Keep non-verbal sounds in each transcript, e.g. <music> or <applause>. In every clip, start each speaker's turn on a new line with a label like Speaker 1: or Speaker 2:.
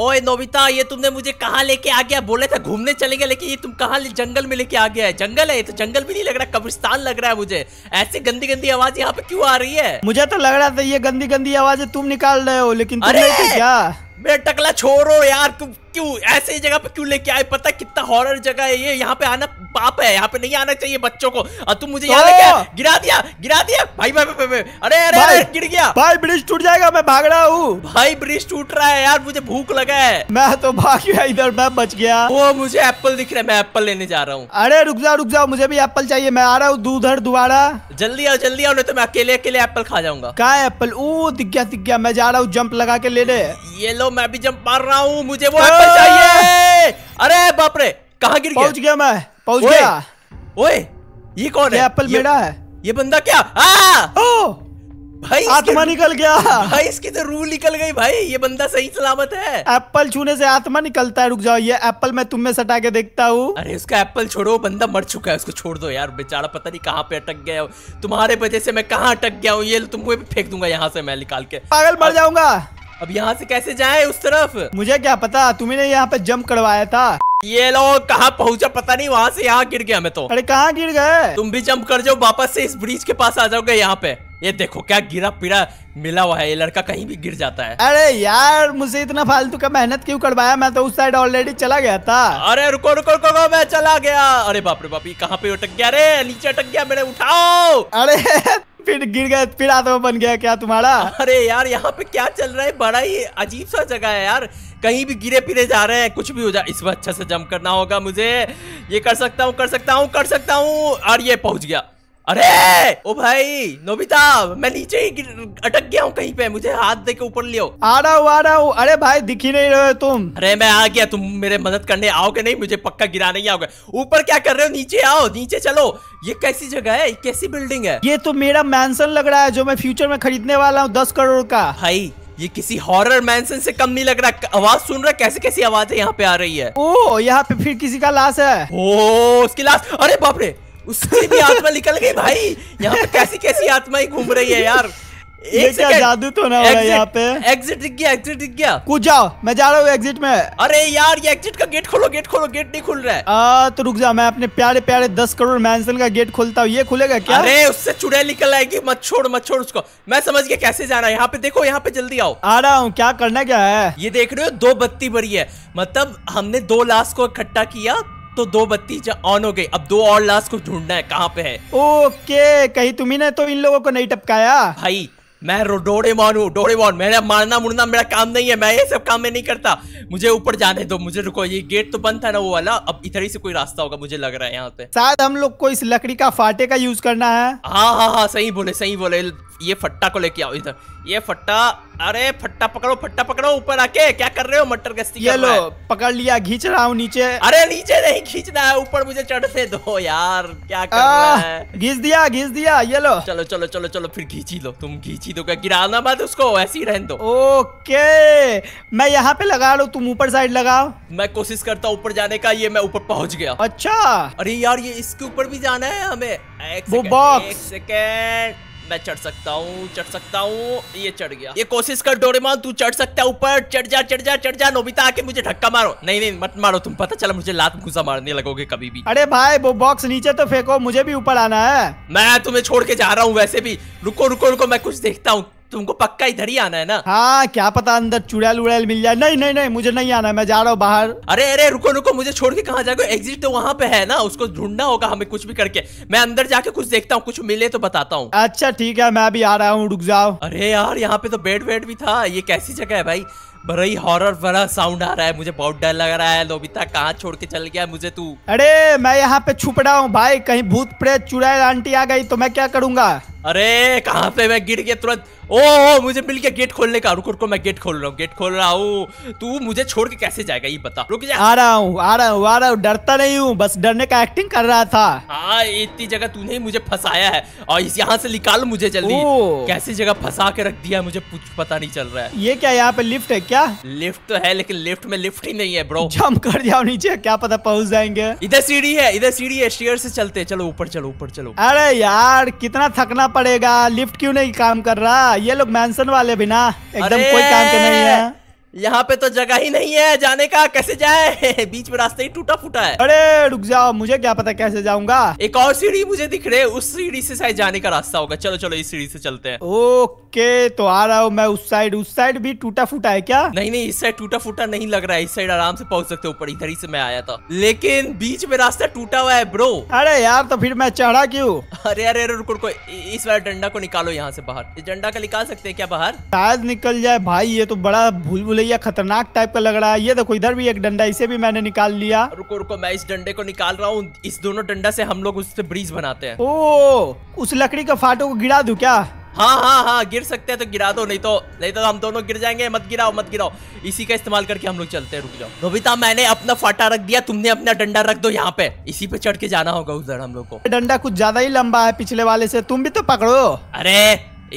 Speaker 1: ओए नोबिता ये तुमने मुझे कहाँ लेके आ गया बोले था घूमने चलेंगे लेकिन ये तुम कहाँ जंगल में लेके आ गया है जंगल है ये तो जंगल भी नहीं लग रहा कब्रिस्तान लग रहा है मुझे ऐसी गंदी गंदी आवाज यहाँ पे क्यों आ रही है
Speaker 2: मुझे तो लग रहा था ये गंदी गंदी आवाज तुम निकाल रहे हो लेकिन अरे क्या
Speaker 1: मेरा टकला छोड़ो यार तुम क्यों ऐसे जगह पे क्यों लेके आए पता कितना हॉरर जगह है ये यहाँ पे आना पाप है यहाँ पे नहीं आना चाहिए बच्चों को तुम मुझे यहाँ लेके गिरा दिया गिरा दिया भाई भाई, भाई, अरे अरे अरे गिर गया भाई ब्रिज टूट जाएगा मैं भाग रहा हूँ भाई ब्रिज टूट रहा है यार मुझे भूख
Speaker 2: लगा है मैं तो भाग गया इधर मैं बच गया वो मुझे एप्पल दिख
Speaker 1: रहा है मैं एप्पल लेने जा रहा
Speaker 2: हूँ अरे रुक जाओ रुक जाओ मुझे भी एप्पल चाहिए मैं आ रहा हूँ दूधर दुबारा
Speaker 1: जल्दी आओ जल्दी आओ नहीं तो मैं अकेले अकेले एप्पल खा जाऊंगा
Speaker 2: का एप्पल ओ दिख गया दिख गया मैं जा रहा हूँ जंप लगा के लेने
Speaker 1: ये लो मैं भी जंप मार रहा हूँ मुझे वो हाँ। चाहिए अरे बाप रे कहाँ गिर गया पहुंच गया मैं पहुंच गया ओए ये कौन है एप्पल मेड़ा है ये बंदा क्या आ ओ
Speaker 2: भाई आत्मा तो- निकल गया भाई
Speaker 1: इसकी तो रूह निकल गई भाई ये बंदा सही सलामत है
Speaker 2: एप्पल छूने से आत्मा निकलता है रुक जाओ ये एप्पल मैं तुम में सटा के देखता हूँ अरे
Speaker 1: उसका एप्पल छोड़ो बंदा मर चुका है उसको छोड़ दो यार बेचारा पता नहीं कहाँ पे अटक गया तुम्हारे वजह से मैं कहाँ अटक गया हूँ ये तुमको फेंक दूंगा यहाँ से मैं निकाल के
Speaker 2: पागल मर जाऊंगा
Speaker 1: अब यहाँ से कैसे जाए उस तरफ
Speaker 2: मुझे क्या पता तुम्हें यहाँ पे जम्प करवाया था
Speaker 1: ये लोग कहाँ पहुंचा पता नहीं वहाँ से यहाँ गिर गया मैं तो अरे
Speaker 2: कहाँ गिर गए
Speaker 1: तुम भी जंप कर जाओ वापस से इस ब्रिज के पास आ जाओगे यहाँ पे ये देखो क्या गिरा पिरा मिला हुआ है ये लड़का कहीं भी गिर जाता है
Speaker 2: अरे यार मुझे इतना फालतू का मेहनत क्यों करवाया मैं तो उस साइड ऑलरेडी चला गया था
Speaker 1: अरे रुको रुको रुको, रुको मैं चला गया अरे बाप रे बाप ये कहाँ पे अटक गया अरे नीचे अटक गया मेरे उठाओ अरे फिर गिर गया फिर आत्मा
Speaker 2: बन गया क्या तुम्हारा
Speaker 1: अरे यार यहाँ पे क्या चल रहा है बड़ा ही अजीब सा जगह है यार कहीं भी गिरे पिरे जा रहे हैं कुछ भी हो जाए इसमें अच्छा से जम करना होगा मुझे ये कर सकता हूँ कर सकता हूँ कर सकता हूँ और ये पहुंच गया अरे ओ भाई नोबिता मैं नीचे ही अटक गया हूँ कहीं पे मुझे हाथ दे के ऊपर लियो
Speaker 2: आ रहा हूँ आ रहा हूँ अरे भाई दिख ही नहीं रहे
Speaker 1: तुम अरे मैं आ गया तुम मेरे मदद करने आओगे नहीं मुझे पक्का गिरा नहीं आओगे ऊपर क्या कर रहे हो नीचे आओ नीचे चलो ये कैसी जगह है कैसी बिल्डिंग है
Speaker 2: ये तो मेरा मैंसन लग रहा है जो मैं फ्यूचर में खरीदने वाला हूँ दस करोड़ का
Speaker 1: भाई ये किसी हॉरर मैंसन से कम नहीं लग रहा आवाज सुन रहा कैसे कैसी आवाज है यहाँ पे आ रही है
Speaker 2: ओ यहाँ पे फिर किसी का लाश है ओ उसकी लाश
Speaker 1: अरे बापरे उसकी भी आत्मा निकल गई भाई यहाँ पे कैसी कैसी आत्मा ही घूम रही है यार ये क्या जादू तो ना हो रहा है यहाँ पे एग्जिट दिख गया एग्जिट दिख गया
Speaker 2: कूद जाओ मैं जा रहा हूँ एग्जिट में अरे यार ये एग्जिट का गेट खोलो गेट खोलो गेट नहीं खुल रहा है आ, तो रुक जा मैं अपने प्यारे प्यारे दस करोड़ मैंसन का गेट खोलता हूँ ये खुलेगा क्या अरे उससे
Speaker 1: चुड़ैल निकल आएगी मत छोड़ मत छोड़ उसको मैं समझ गया कैसे जाना है यहाँ पे देखो यहाँ पे जल्दी आओ आ रहा हूँ क्या करना क्या है ये देख रहे हो दो बत्ती बड़ी है मतलब हमने दो लाश को इकट्ठा किया तो दो बत्ती ऑन हो गई अब दो और लाश को ढूंढना है कहाँ पे है
Speaker 2: ओके कहीं तुम्ही ने तो इन लोगों को नहीं टपकाया
Speaker 1: भाई मैं डोरेमोन डोड़े डोरेमोन मेरा मारना मुड़ना मेरा काम नहीं है मैं ये सब काम में नहीं करता मुझे ऊपर जाने दो मुझे रुको ये गेट तो बंद था ना वो वाला अब इधर ही से कोई रास्ता होगा मुझे लग रहा है यहाँ पे
Speaker 2: शायद हम लोग को इस लकड़ी का फाटे का यूज करना है हाँ हाँ
Speaker 1: हाँ सही बोले सही बोले ये फट्टा को लेके आओ इधर ये फट्टा अरे फट्टा पकड़ो फट्टा पकड़ो ऊपर आके क्या कर रहे हो मटर गस्ती ये लो पकड़
Speaker 2: लिया खींच रहा हूँ नीचे अरे नीचे नहीं
Speaker 1: खींचना है ऊपर मुझे चढ़ने दो यार क्या कर रहा है घींच दिया घींच दिया ये लो चलो चलो चलो चलो फिर घींची लो तुम घींची दो क्या गिराना मत उसको ऐसी रहने दो ओके
Speaker 2: मैं यहाँ पे लगा लो तुम ऊपर साइड लगाओ
Speaker 1: मैं कोशिश करता हूँ ऊपर जाने का ये मैं ऊपर पहुँच गया अच्छा अरे यार ये इसके ऊपर भी जाना है हमें एक सेकेंड मैं चढ़ सकता हूँ चढ़ सकता हूँ ये चढ़ गया ये कोशिश कर डोरेमोन तू चढ़ सकता है ऊपर चढ़ जा चढ़ जा चढ़ जा नोबिता आके मुझे धक्का मारो नहीं नहीं मत मारो तुम पता चला मुझे लात घुसा मारने लगोगे कभी भी अरे भाई वो
Speaker 2: बॉक्स नीचे तो फेंको मुझे भी ऊपर आना है
Speaker 1: मैं तुम्हें छोड़ के जा रहा हूँ वैसे भी रुको रुको रुको मैं कुछ देखता हूँ तुमको पक्का इधर ही आना है ना
Speaker 2: हाँ क्या पता अंदर चुड़ैल उड़ैल मिल जाए नहीं नहीं नहीं मुझे नहीं आना है मैं जा रहा हूँ बाहर
Speaker 1: अरे अरे रुको रुको मुझे छोड़ के कहा जाएगा एग्जिट तो वहाँ पे है ना उसको ढूंढना होगा हमें कुछ भी करके मैं अंदर जाके कुछ देखता हूँ कुछ मिले तो बताता हूँ
Speaker 2: अच्छा ठीक है मैं भी आ रहा हूँ रुक जाओ अरे
Speaker 1: यार यहाँ पे तो बेड वेड भी था ये कैसी जगह है भाई बड़ा ही हॉरर वाला साउंड आ रहा है मुझे बहुत डर लग रहा है लोबिता कहाँ छोड़ के चल गया मुझे तू
Speaker 2: अरे मैं यहाँ पे छुप रहा हूँ भाई कहीं भूत प्रेत चुड़ैल आंटी आ गई तो मैं क्या करूंगा
Speaker 1: अरे कहाँ पे मैं गिर गया तुरंत ओ, ओ मुझे मिल गया गेट खोलने का रुको रुको मैं गेट खोल रहा हूँ गेट खोल रहा हूँ तू मुझे छोड़ के कैसे जाएगा ये बता रुक जा
Speaker 2: आ रहा हूँ आ रहा हूँ आ रहा हूँ डरता नहीं हूँ बस डरने का एक्टिंग कर रहा था
Speaker 1: हाँ इतनी जगह तूने ही मुझे फंसाया है और इस यहाँ से निकाल मुझे जल्दी कैसी जगह फंसा के रख दिया मुझे कुछ पता नहीं चल रहा है
Speaker 2: ये क्या यहाँ पे लिफ्ट है क्या
Speaker 1: लिफ्ट तो है लेकिन लिफ्ट में लिफ्ट ही नहीं है ब्रो जम कर जाओ
Speaker 2: नीचे क्या पता पहुंच जाएंगे
Speaker 1: इधर सीढ़ी है इधर सीढ़ी है स्टेयर से चलते चलो ऊपर चलो ऊपर चलो
Speaker 2: अरे यार कितना थकना पड़ेगा लिफ्ट क्यों नहीं काम कर रहा ये लोग मैंसन वाले भी ना एकदम कोई काम के नहीं
Speaker 1: है यहाँ पे तो जगह ही नहीं है जाने का कैसे जाए <laughs> बीच में रास्ता ही टूटा फूटा है अरे रुक
Speaker 2: जाओ मुझे क्या पता कैसे जाऊंगा
Speaker 1: एक और सीढ़ी मुझे दिख रहे उस सीढ़ी से शायद जाने का रास्ता होगा चलो चलो इस सीढ़ी से चलते हैं
Speaker 2: ओके तो आ रहा हूँ मैं उस साइड उस साइड भी टूटा फूटा है क्या नहीं नहीं इस
Speaker 1: साइड टूटा फूटा नहीं लग रहा है इस साइड आराम से पहुंच सकते ऊपर इधर ही से मैं आया था लेकिन बीच में रास्ता टूटा हुआ है ब्रो
Speaker 2: अरे यार तो फिर मैं चढ़ा क्यूँ
Speaker 1: अरे अरे अरे रुको रुको इस बार डंडा को निकालो यहाँ से बाहर डंडा का निकाल सकते है क्या बाहर
Speaker 2: शायद निकल जाए भाई ये तो बड़ा भूल भूल भैया खतरनाक टाइप का लग रहा है ये देखो इधर भी एक डंडा इसे भी मैंने निकाल लिया
Speaker 1: रुको रुको मैं इस डंडे को निकाल रहा हूँ इस दोनों डंडा से हम लोग उससे ब्रिज बनाते हैं
Speaker 2: ओ उस लकड़ी का फाटो को गिरा दू क्या
Speaker 1: हाँ हाँ हाँ गिर सकते हैं तो गिरा दो नहीं तो नहीं तो हम दोनों गिर जाएंगे मत गिराओ मत गिराओ इसी का इस्तेमाल करके हम लोग चलते हैं रुक जाओ नोबिता मैंने अपना फाटा रख दिया तुमने अपना डंडा रख दो यहाँ पे इसी पे चढ़ के जाना होगा उधर हम लोग को
Speaker 2: डंडा कुछ ज्यादा ही लंबा है पिछले वाले से तुम भी तो पकड़ो
Speaker 1: अरे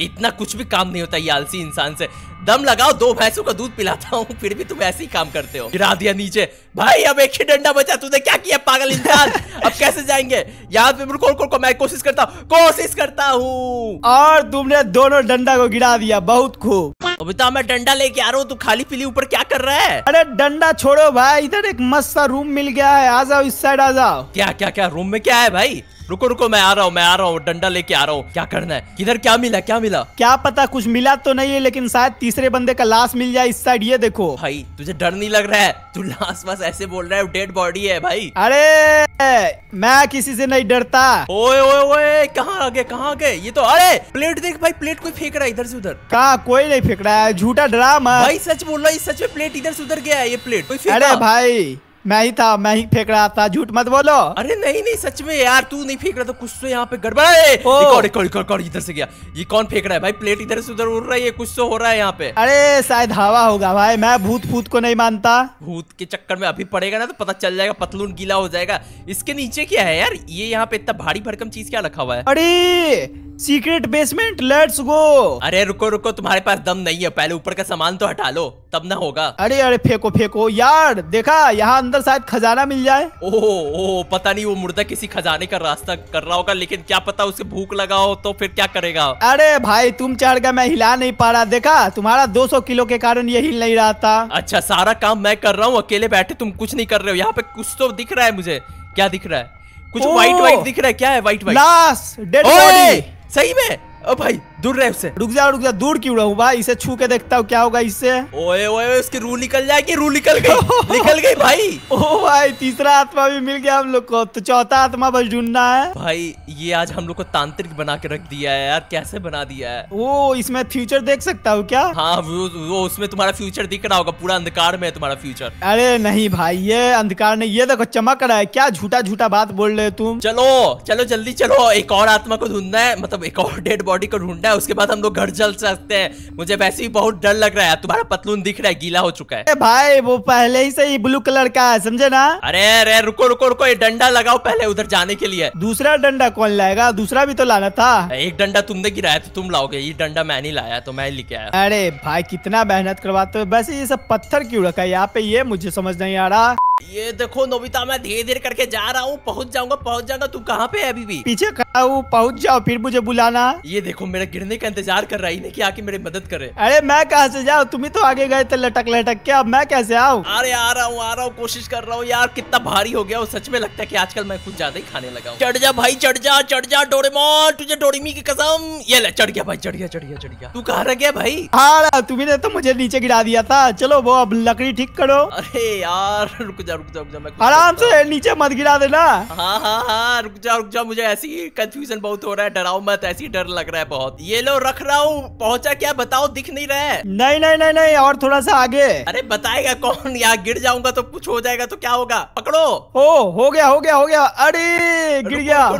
Speaker 1: इतना कुछ भी काम नहीं होता ये आलसी इंसान से दम लगाओ दो भैंसों का दूध पिलाता हूँ फिर भी तुम ऐसे ही काम करते हो गिरा दिया नीचे भाई अब एक ही डंडा बचा तूने क्या किया पागल इंसान <laughs> अब कैसे जाएंगे यहाँ पे रुको रुको मैं कोशिश करता हूँ कोशिश करता हूँ और तुमने दोनों
Speaker 2: डंडा को गिरा दिया बहुत खूब
Speaker 1: तो मैं डंडा लेके आ रहा हूँ तू खाली पीली ऊपर क्या कर रहा है
Speaker 2: अरे डंडा छोड़ो भाई इधर एक मस्त सा रूम मिल गया है आ जाओ इस साइड आ जाओ
Speaker 1: क्या क्या क्या रूम में क्या है भाई रुको रुको मैं आ रहा हूँ मैं आ रहा हूँ डंडा लेके आ रहा हूँ क्या करना है किधर क्या मिला क्या मिला क्या
Speaker 2: पता कुछ मिला तो नहीं है लेकिन शायद तीसरे बंदे का लाश मिल जाए इस साइड ये देखो
Speaker 1: भाई तुझे डर नहीं लग रहा है तू लाश बस ऐसे बोल रहा है डेड बॉडी है भाई
Speaker 2: अरे मैं किसी से नहीं डरता
Speaker 1: ओए ओए ओए कहाँ आ गए कहाँ गए ये तो अरे प्लेट देख भाई प्लेट कोई फेंक रहा है इधर से उधर
Speaker 2: कहा कोई नहीं फेंक रहा है झूठा ड्रामा भाई
Speaker 1: सच बोल रहा है सच में प्लेट इधर से उधर गया है ये प्लेट कोई अरे भाई
Speaker 2: मैं ही था मैं ही फेंक रहा था झूठ मत बोलो
Speaker 1: अरे नहीं नहीं सच में यार तू नहीं फेंक रहा था तो कुछ तो यहाँ पे गड़बड़ा है इधर से गया ये कौन फेंक रहा है भाई प्लेट इधर से उधर उड़ रही है कुछ तो हो रहा है यहाँ पे
Speaker 2: अरे शायद हवा होगा भाई मैं भूत फूत को नहीं मानता
Speaker 1: भूत के चक्कर में अभी पड़ेगा ना तो पता चल जाएगा पतलून गीला हो जाएगा इसके नीचे क्या है यार ये यहाँ पे इतना भारी भरकम चीज क्या रखा हुआ है
Speaker 2: अरे सीक्रेट बेसमेंट लेट्स गो
Speaker 1: अरे रुको रुको तुम्हारे पास दम नहीं है पहले ऊपर का सामान तो हटा लो तब ना होगा अरे अरे
Speaker 2: फेंको फेंको यार देखा यहाँ अंदर शायद खजाना मिल जाए
Speaker 1: ओह ओह पता नहीं वो मुर्दा किसी खजाने का रास्ता कर रहा होगा लेकिन क्या पता उसे भूख लगा हो तो फिर क्या करेगा
Speaker 2: अरे भाई तुम चढ़ गए मैं हिला नहीं पा रहा देखा तुम्हारा 200 किलो के कारण ये हिल नहीं रहा था
Speaker 1: अच्छा सारा काम मैं कर रहा हूँ अकेले बैठे तुम कुछ नहीं कर रहे हो यहाँ पे कुछ तो दिख रहा है मुझे क्या दिख रहा है कुछ व्हाइट व्हाइट दिख रहा है क्या है व्हाइट व्हाइट सही में भाई दूर रहे उसे रुक
Speaker 2: जाओ रुक जाओ दूर क्यों रहू भाई इसे छू के देखता हूँ क्या होगा इससे
Speaker 1: ओए ओए उसकी रू निकल जाएगी रू निकल गई <laughs> निकल गई भाई
Speaker 2: ओ भाई तीसरा आत्मा भी मिल गया हम लोग को तो चौथा आत्मा बस ढूंढना
Speaker 1: है भाई ये आज हम लोग को तांत्रिक बना के रख दिया है यार कैसे बना दिया है वो
Speaker 2: इसमें फ्यूचर देख सकता हूँ क्या
Speaker 1: हाँ वो, उसमें तुम्हारा फ्यूचर दिख रहा होगा पूरा अंधकार में तुम्हारा फ्यूचर अरे
Speaker 2: नहीं भाई ये अंधकार नहीं ये देखो चमक रहा है क्या झूठा झूठा बात बोल रहे तुम
Speaker 1: चलो चलो जल्दी चलो एक और आत्मा को ढूंढना है मतलब एक और डेड बॉडी को ढूंढना है है उसके बाद हम लोग घर चल सकते हैं मुझे वैसे ही बहुत डर लग रहा है तुम्हारा पतलून दिख रहा है गीला हो चुका है
Speaker 2: भाई वो पहले ही ही ब्लू कलर का है समझे ना
Speaker 1: अरे अरे रुको रुको रुको ये डंडा लगाओ पहले उधर जाने के लिए
Speaker 2: दूसरा डंडा कौन लाएगा दूसरा भी तो लाना था
Speaker 1: एक डंडा तुमने गिराया तो तुम लाओगे ये डंडा मैं नहीं लाया तो मैं लेके आया अरे
Speaker 2: भाई कितना मेहनत करवाते हो वैसे ये सब पत्थर क्यों रखा है यहाँ पे ये मुझे समझ नहीं आ रहा
Speaker 1: ये देखो नोबिता मैं धीरे धीरे करके जा रहा हूँ पहुंच जाऊंगा पहुंच जाऊंगा तू कहाँ पे है अभी भी पीछे
Speaker 2: खड़ा हूँ पहुंच जाओ फिर मुझे बुलाना
Speaker 1: ये देखो मेरे गिरने का इंतजार कर रहा है इन्हें की आके मेरी मदद करे
Speaker 2: अरे मैं कहा से जाऊँ तुम ही तो आगे गए थे लटक लटक के अब मैं कैसे आऊँ अरे
Speaker 1: आ रहा हूँ आ रहा हूँ कोशिश कर रहा हूँ यार कितना भारी हो गया और सच में लगता है की आजकल मैं कुछ ज्यादा ही खाने लगा चढ़ जा भाई चढ़ जा चढ़ जा डोरेमोन तुझे डोरेमी की कसम ये ले चढ़ गया भाई चढ़ गया चढ़ गया चढ़ गया तू कहा रह गया भाई
Speaker 2: हाँ तुम्हें तो मुझे नीचे गिरा दिया था चलो वो अब लकड़ी ठीक करो
Speaker 1: अरे यार रुक जा जा रुक जा रुक जा मैं आराम
Speaker 2: से नीचे मत गिरा देना
Speaker 1: हाँ हाँ हाँ रुक जा रुक जा मुझे ऐसी कंफ्यूजन बहुत हो रहा है डराओ मत ऐसी डर लग रहा है बहुत ये लो रख रहा हूँ पहुँचा क्या बताओ दिख नहीं रहा है
Speaker 2: नहीं नहीं नहीं नहीं और थोड़ा सा आगे
Speaker 1: अरे बताएगा कौन यहाँ गिर जाऊंगा तो कुछ हो जाएगा तो क्या होगा पकड़ो
Speaker 2: ओ हो गया हो गया हो गया अरे गिर गया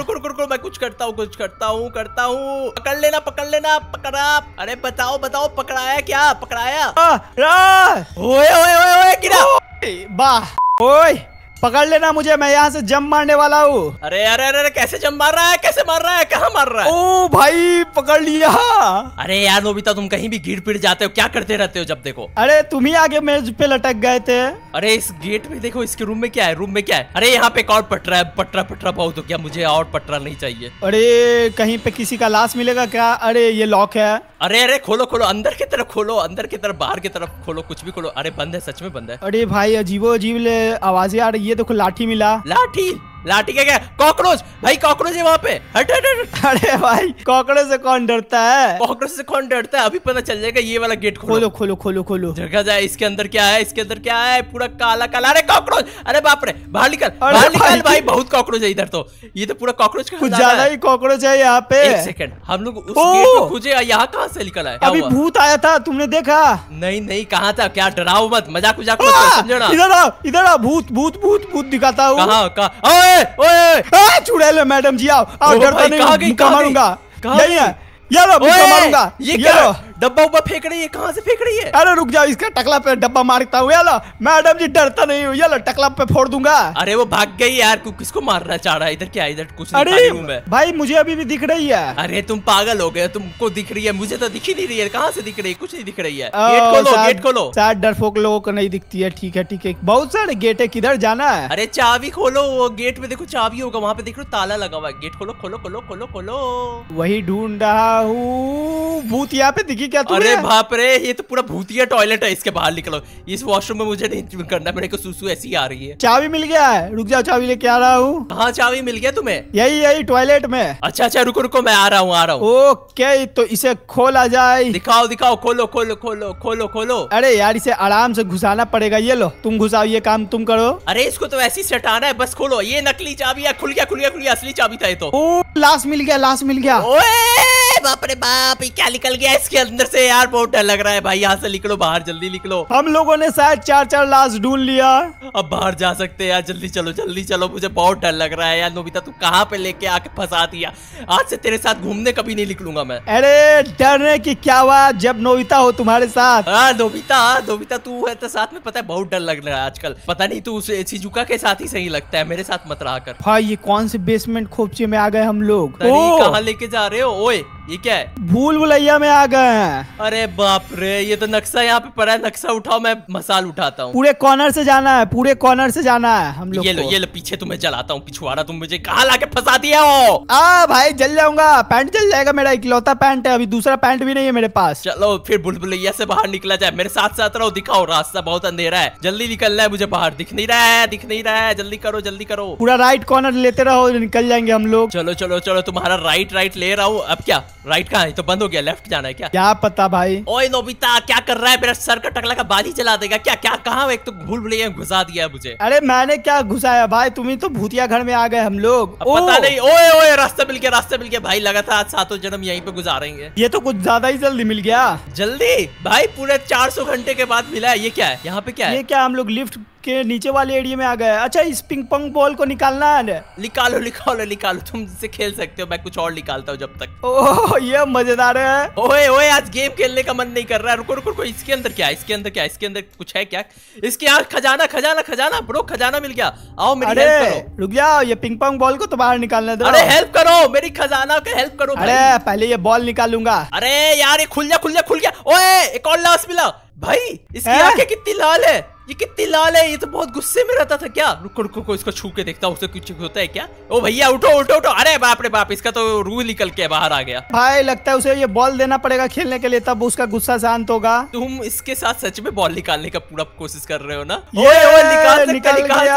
Speaker 1: मैं कुछ करता हूँ कुछ करता हूँ करता हूँ पकड़ लेना पकड़ लेना पकड़ा अरे बताओ बताओ पकड़ाया क्या पकड़ाया ओए ओए ओए ओए
Speaker 2: गिरा Oi! पकड़ लेना मुझे मैं यहाँ से जम मारने वाला हूँ
Speaker 1: अरे अरे अरे कैसे जम मार रहा है कैसे मार रहा है कहाँ मार रहा है
Speaker 2: ओ भाई पकड़ लिया
Speaker 1: अरे यार नोबिता तुम कहीं भी गिर पिट जाते हो क्या करते रहते हो जब देखो
Speaker 2: अरे तुम ही आगे मेज पे लटक गए थे
Speaker 1: अरे इस गेट में देखो इसके रूम में क्या है रूम में क्या है अरे यहाँ पे एक और पटरा है पटरा पटरा बहुत हो क्या मुझे और पटरा नहीं चाहिए
Speaker 2: अरे कहीं पे किसी का लाश मिलेगा क्या अरे ये लॉक है
Speaker 1: अरे अरे खोलो खोलो अंदर की तरफ खोलो अंदर की तरफ बाहर की तरफ खोलो कुछ भी खोलो अरे बंद है सच में बंद है अरे
Speaker 2: भाई अजीबो अजीब आवाजें आ रही है ये देखो लाठी मिला लाठी लाठी क्या क्या कॉकरोच
Speaker 1: भाई कॉकरोच है वहाँ पे हट हट हट अरे भाई कॉकरोच से कौन डरता है कॉकरोच से कौन डरता है अभी पता चल जाएगा ये वाला गेट खोलो खोलो खोलो खोलो देखा जाए इसके अंदर क्या है इसके अंदर क्या है पूरा काला काला अरे कॉकरोच अरे बापरे बाहर निकल बाहर निकल भाई बहुत कॉकरोच है इधर तो ये तो पूरा कॉकरोच कुछ ज्यादा
Speaker 2: ही कॉकरोच है यहाँ पे सेकंड
Speaker 1: हम लोग मुझे यहाँ कहाँ से निकल आया अभी भूत
Speaker 2: आया था तुमने देखा
Speaker 1: नहीं नहीं कहा था क्या डराओ मत मजाक मजाक इधर
Speaker 2: आओ इधर आओ भूत भूत भूत भूत दिखाता हूँ चुड़ैल हाँ, है मैडम जी आओ आओ डरता नहीं मारूंगा यही है ये लो मारूंगा ये लो डब्बा उब्बा फेंक रही है कहाँ से फेंक रही है अरे रुक जाओ इसका टकला पे डब्बा मारता हूँ मैडम
Speaker 1: जी डरता नहीं हूँ यार टकला पे फोड़ दूंगा अरे वो भाग गई यार किसको मारना चाह रहा है इधर क्या इधर कुछ अरे भाई मुझे अभी भी दिख रही है अरे तुम पागल हो गए तुमको दिख रही है मुझे तो दिख ही नहीं रही है कहाँ से दिख रही है कुछ नहीं दिख रही है गेट खोलो
Speaker 2: शायद डर फोक लोगो को नहीं दिखती है ठीक है ठीक है बहुत सारे गेट है किधर जाना है
Speaker 1: अरे चाबी खोलो वो गेट में देखो चाबी होगा वहाँ पे देख लो ताला लगा हुआ है गेट खोलो खोलो खोलो खोलो खोलो
Speaker 2: वही ढूंढ रहा हूँ भूत यहाँ पे दिखी
Speaker 1: क्या तू अरे बाप रे ये तो पूरा भूतिया टॉयलेट है इसके बाहर निकलो इस वॉशरूम में मुझे नहीं करना मेरे को सुसु ऐसी आ रही है
Speaker 2: चाबी मिल गया है रुक जाओ चाबी लेके आ रहा हूँ कहाँ चाबी मिल गया तुम्हें यही यही टॉयलेट में अच्छा
Speaker 1: अच्छा रुको रुको मैं आ रहा हूँ आ रहा हूँ ओके तो इसे खोला जाए दिखाओ दिखाओ खोलो खोलो खोलो खोलो खोलो
Speaker 2: अरे यार इसे आराम से घुसाना पड़ेगा ये लो तुम घुसाओ ये काम तुम करो
Speaker 1: अरे इसको तो ऐसी सटाना है बस खोलो ये नकली चाबी खुल गया खुल गया खुल गया असली चाबी था ये तो
Speaker 2: लाश मिल गया लाश मिल गया
Speaker 1: बाप रे बाप क्या निकल गया इसके अंदर से यार बहुत डर लग रहा है भाई यहाँ से निकलो बाहर जल्दी निकलो हम लोगों ने शायद चार चार लाश ढूंढ लिया अब बाहर जा सकते हैं यार जल्दी चलो जल्दी चलो मुझे बहुत डर लग रहा है यार नोबिता तू कहाँ पे लेके आके फंसा दिया आज से तेरे साथ घूमने कभी नहीं निकलूंगा मैं
Speaker 2: अरे डरने की क्या हुआ जब नोबिता हो तुम्हारे साथ हाँ, नोबिता हाँ, नोबिता
Speaker 1: तू है तो साथ में पता है बहुत डर लग रहा है आजकल पता नहीं तू चिजुका के साथ ही सही लगता है मेरे साथ मत रहा कर
Speaker 2: भाई ये कौन से बेसमेंट खोपचे में आ गए हम लोग कहाँ
Speaker 1: लेके जा रहे हो ओए ये क्या है
Speaker 2: भूल भुलैया में आ गए हैं
Speaker 1: अरे बाप रे ये तो नक्शा यहाँ पे पड़ा है नक्शा उठाओ मैं मसाल उठाता हूँ पूरे कॉर्नर से
Speaker 2: जाना है पूरे कॉर्नर से जाना है हम लोग ये लो ये लो
Speaker 1: पीछे तुम्हें तो जलाता हूँ पिछुआरा तुम मुझे कहा लाके फंसा दिया हो आ भाई
Speaker 2: जल जाऊंगा पैंट जल जाएगा मेरा इकलौता पैंट है अभी दूसरा पैंट भी नहीं है मेरे
Speaker 1: पास चलो फिर भुलैया से बाहर निकला जाए मेरे साथ साथ रहो दिखाओ रास्ता बहुत अंधेरा है जल्दी निकलना है मुझे बाहर दिख नहीं रहा है दिख नहीं रहा है जल्दी करो जल्दी करो
Speaker 2: पूरा राइट कॉर्नर लेते रहो निकल जाएंगे
Speaker 1: हम लोग चलो चलो चलो तुम्हारा राइट राइट ले रहा हूँ अब क्या राइट कहा तो बंद हो गया लेफ्ट जाना है क्या क्या पता भाई ओए नोबिता क्या कर रहा है मेरा सर का टकला का बाली चला देगा क्या क्या कहा एक तो भूल भूलिया घुसा दिया मुझे
Speaker 2: अरे मैंने क्या घुसाया भाई तुम्ही तो भूतिया घर में आ गए हम लोग पता नहीं ओए ओए
Speaker 1: रास्ता मिल गया रास्ता मिल गया भाई लगा था सातों जन्म यही पे गुजारेंगे
Speaker 2: ये तो कुछ ज्यादा ही जल्दी
Speaker 1: मिल गया जल्दी भाई पूरे चार घंटे के बाद मिला है ये क्या है यहाँ पे क्या है ये
Speaker 2: क्या हम लोग लिफ्ट के नीचे वाले एरिया में आ गए अच्छा इस पिंग पोंग बॉल को निकालना है
Speaker 1: निकालो निकालो निकालो तुम इससे खेल सकते हो मैं कुछ और निकालता हूँ जब तक ओह
Speaker 2: ये मजेदार है
Speaker 1: ओए ओए आज गेम खेलने का मन नहीं कर रहा है रुको रुको रुको इसके अंदर क्या इसके अंदर क्या इसके अंदर कुछ है क्या इसके यहाँ खजाना खजाना खजाना ब्रो खजाना मिल गया आओ मेरी हेल्प
Speaker 2: रुक जाओ ये पिंग पोंग बॉल को तो बाहर निकालना दो अरे हेल्प
Speaker 1: करो मेरी खजाना का हेल्प करो अरे पहले ये बॉल निकालूंगा अरे यार ये खुल जा खुल जा खुल गया ओए एक और लाश मिला भाई इसकी आंखें कितनी लाल है ये कितनी लाल है ये तो बहुत गुस्से में रहता था क्या रुको रुको को इसको छू के देखता हूँ उसे कुछ होता है क्या ओ भैया उठो उठो उठो अरे बाप रे बाप इसका तो रू निकल के बाहर आ गया
Speaker 2: भाई लगता है उसे ये बॉल देना पड़ेगा खेलने के लिए तब उसका गुस्सा शांत होगा
Speaker 1: तुम इसके साथ सच में बॉल निकालने का पूरा कोशिश कर रहे हो ना ओए निकाल निकाल निकाल निकल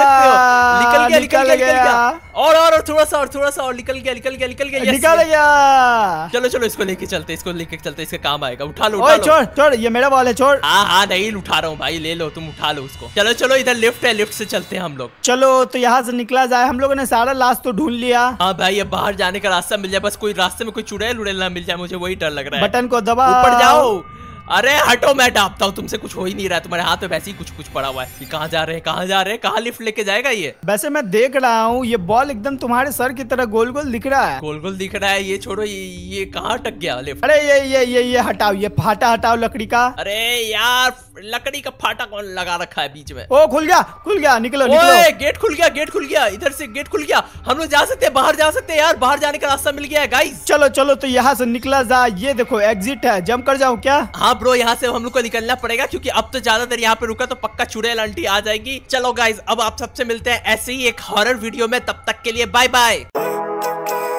Speaker 1: गया निकल गया और और थोड़ा सा और थोड़ा सा और निकल गया निकल गया निकल गया निकल गया चलो चलो इसको लेके चलते इसको लेके चलते इसका काम आएगा उठा लो छोड़ छोड़ ये मेरा बॉल है छोड़ हाँ हाँ नहीं उठा रहा हूँ भाई ले लो तुम उठा लो उसको चलो चलो इधर लिफ्ट है लिफ्ट से चलते हैं हम लोग
Speaker 2: चलो तो यहाँ से निकला जाए हम लोगों ने सारा लाश तो ढूंढ लिया
Speaker 1: हाँ भाई ये बाहर जाने का रास्ता मिल जाए बस कोई रास्ते में कोई चुड़ैल उड़ैल ना मिल जाए मुझे वही डर लग रहा है बटन को दबा ऊपर जाओ अरे हटो मैं डापता हूँ तुमसे कुछ हो ही नहीं रहा तुम्हारे हाथ में वैसे ही कुछ कुछ पड़ा हुआ है कहाँ जा रहे हैं कहाँ जा रहे हैं कहाँ लिफ्ट लेके जाएगा ये
Speaker 2: वैसे मैं देख रहा हूँ ये बॉल एकदम तुम्हारे सर की तरह गोल गोल दिख रहा है
Speaker 1: गोल गोल दिख रहा है ये छोड़ो ये, ये कहाँ टक गया लिफ्ट अरे
Speaker 2: ये ये ये ये हटाओ ये फाटा हटाओ लकड़ी का
Speaker 1: अरे यार लकड़ी का फाटा कौन लगा रखा है बीच में ओ खुल गया
Speaker 2: खुल गया निकलो निकलो
Speaker 1: गेट खुल गया गेट खुल गया इधर से गेट खुल गया हम लोग जा सकते हैं बाहर जा सकते हैं यार बाहर जाने का रास्ता मिल गया है गाइस
Speaker 2: चलो चलो तो यहाँ से निकला जा ये देखो एग्जिट है जम कर
Speaker 1: जाओ क्या हाँ अब ब्रो यहाँ से हम लोग को निकलना पड़ेगा क्योंकि अब तो ज्यादा देर यहाँ पे रुका तो पक्का चुड़ैल आंटी आ जाएगी चलो गाइज अब आप सबसे मिलते हैं ऐसे ही एक हॉरर वीडियो में तब तक के लिए बाय बाय